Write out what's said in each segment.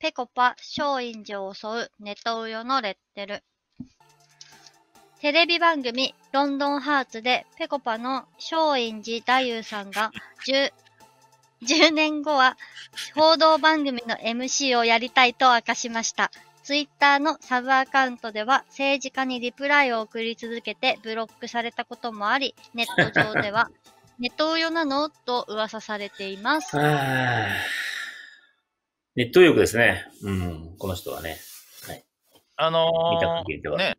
ぺこぱ、松陰寺を襲う、ネトウヨのレッテル。テレビ番組、ロンドンハーツで、ぺこぱの松陰寺太夫さんが10、10年後は報道番組の MC をやりたいと明かしました。ツイッターのサブアカウントでは政治家にリプライを送り続けてブロックされたこともあり、ネット上では、ネトウヨなのと噂されています。ネット欲ですね。うん、この人はね。はい、あのー、ね、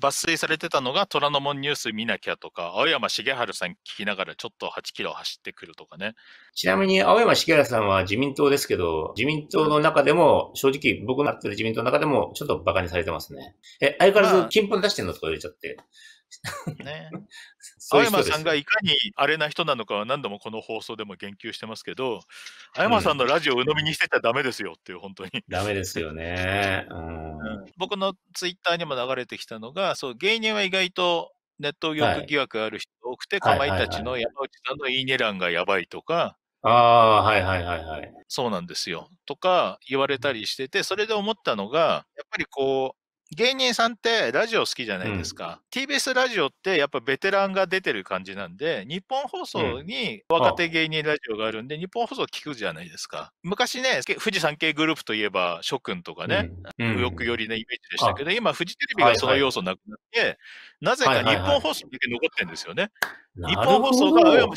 抜粋されてたのが虎ノ門ニュース見なきゃとか、青山茂春さん聞きながらちょっと8キロ走ってくるとかね。ちなみに青山茂春さんは自民党ですけど、自民党の中でも、正直僕のなってる自民党の中でもちょっと馬鹿にされてますね。え、相変わらず金粉出してんのとか言われちゃって。ね。青山さんがいかにあれな人なのかは何度もこの放送でも言及してますけど、青山さんのラジオを鵜呑みにしてちゃダメですよっていう、本当に。ダメですよね。うん、僕のツイッターにも流れてきたのが、そう芸人は意外とネット欲疑惑ある人多くて、かまいたちの山内さんのいいね欄がやばいとか、ああ、はいはいはいはい。そうなんですよ。とか言われたりしてて、それで思ったのが、やっぱりこう、芸人さんってラジオ好きじゃないですか。うん、TBS ラジオってやっぱベテランが出てる感じなんで、日本放送に若手芸人ラジオがあるんで、うん、日本放送聞くじゃないですか。昔ね、富士山系グループといえば諸君とかね、うん、右翼寄りのイメージでしたけど、今フジテレビがその要素なくなって、はいはい、なぜか日本放送だけ残ってるんですよね。はいはいはい日本放送が青山茂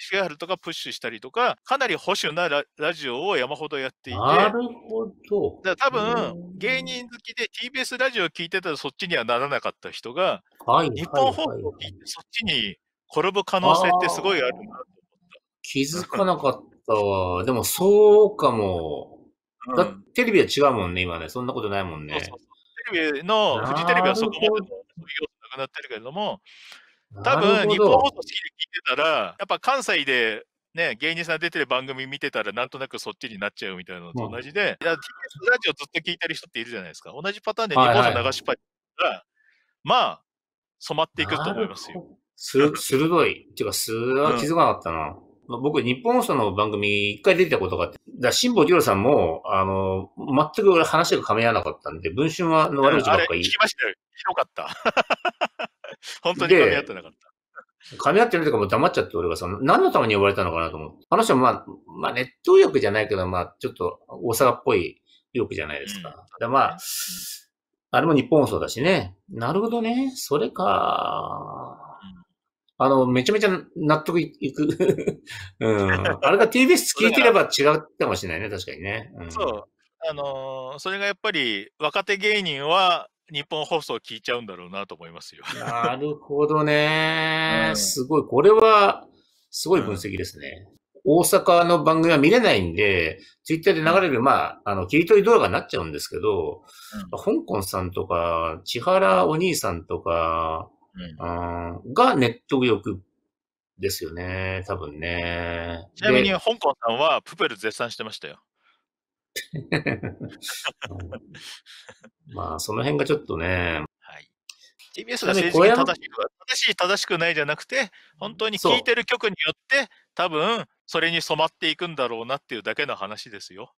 シェアルとかプッシュしたりとか、かなり保守なラジオを山ほどやっていて、なるほど。だ多分、芸人好きで TBS ラジオを聞いてたらそっちにはならなかった人が、はい、日本放送を聞いてそっちに転ぶ可能性ってすごいあるなと思った。気づかなかったわ。でもそうかも。だ、テレビは違うもんね、今ね。そんなことないもんね。そうそうそうテレビの、フジテレビはそこまでそういうなくなってるけれども、多分、日本放送好きで聞いてたら、やっぱ関西でね、芸人さん出てる番組見てたら、なんとなくそっちになっちゃうみたいなのと同じで、うん、TBS ラジオずっと聞いてる人っているじゃないですか。同じパターンで日本放送流しっぱいら、はいまあ、染まっていくと思いますよ。す、鋭い。っていうか、す気づかなかったな。うん、僕、日本放送の番組一回出てたことがあって、だ辛抱二郎さんも、あの、全く話が噛み合わなかったんで、文春は悪口ばっかり。あれ聞きましたよ。ひどかった。本当に噛み合ってなかった。噛み合ってるとかも黙っちゃって、俺がの、何のために呼ばれたのかなと思って。あの人はまあ、まあネット欲じゃないけど、まあちょっと大阪っぽい欲じゃないですか。うん、まあ、あれも日本もそうだしね。なるほどね。それか。あの、めちゃめちゃ納得いく。うん。あれが TBS 聞いてれば違ったかもしれないね、確かにね。うん、そう。あのー、それがやっぱり若手芸人は日本放送聞いちゃうんだろうなと思いますよ。なるほどね、うん、すごい。これは、すごい分析ですね。大阪の番組は見れないんで、ツイッターで流れる、まあ、あの、切り取り動画になっちゃうんですけど、うん、香港さんとか、千原お兄さんとか、うん、がネット欲ですよね、多分ね。ちなみに香港さんはプペル絶賛してましたよ。まあ、その辺がちょっとね。はい。TBS が政治に正しく、正しい正しくないじゃなくて、本当に聴いてる曲によって、多分、それに染まっていくんだろうなっていうだけの話ですよ。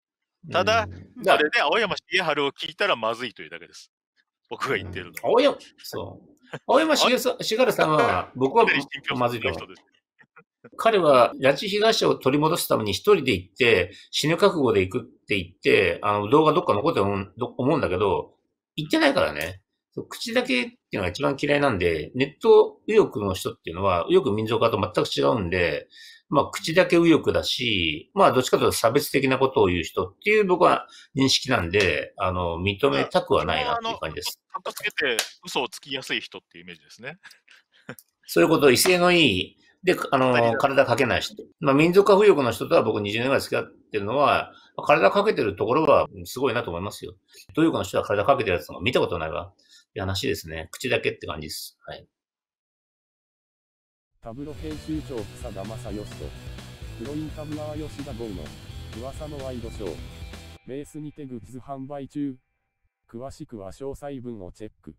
ただ、それで青山茂春を聞いたらまずいというだけです。僕が言ってるの。青山、そう。青山茂さんは、僕はまずいと思う。彼は拉致被害者を取り戻すために一人で行って、死ぬ覚悟で行くって言って、あの動画どっか残って思うんだけど、行ってないからね。口だけっていうのが一番嫌いなんで、ネット右翼の人っていうのは、右翼民族化と全く違うんで、まあ、口だけ右翼だし、まあ、どっちかというと差別的なことを言う人っていう僕は認識なんで、あの、認めたくはないなっていう感じです。かっつけて嘘をつきやすい人っていうイメージですね。そういうこと、威勢のいい、で、あの、体かけない人。まあ、民族化右翼の人とは僕20年ぐらい付き合ってるのは、体かけてるところはすごいなと思いますよ。右力の人は体かけてるやつの見たことないわ。って話ですね。口だけって感じです。はい。タブロ編集長草田正義と、プロインタブラー吉田豪の、噂のワイドショー。ベースにてグッズ販売中。詳しくは詳細文をチェック。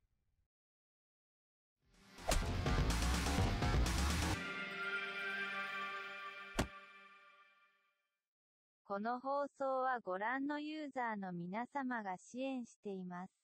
この放送はご覧のユーザーの皆様が支援しています。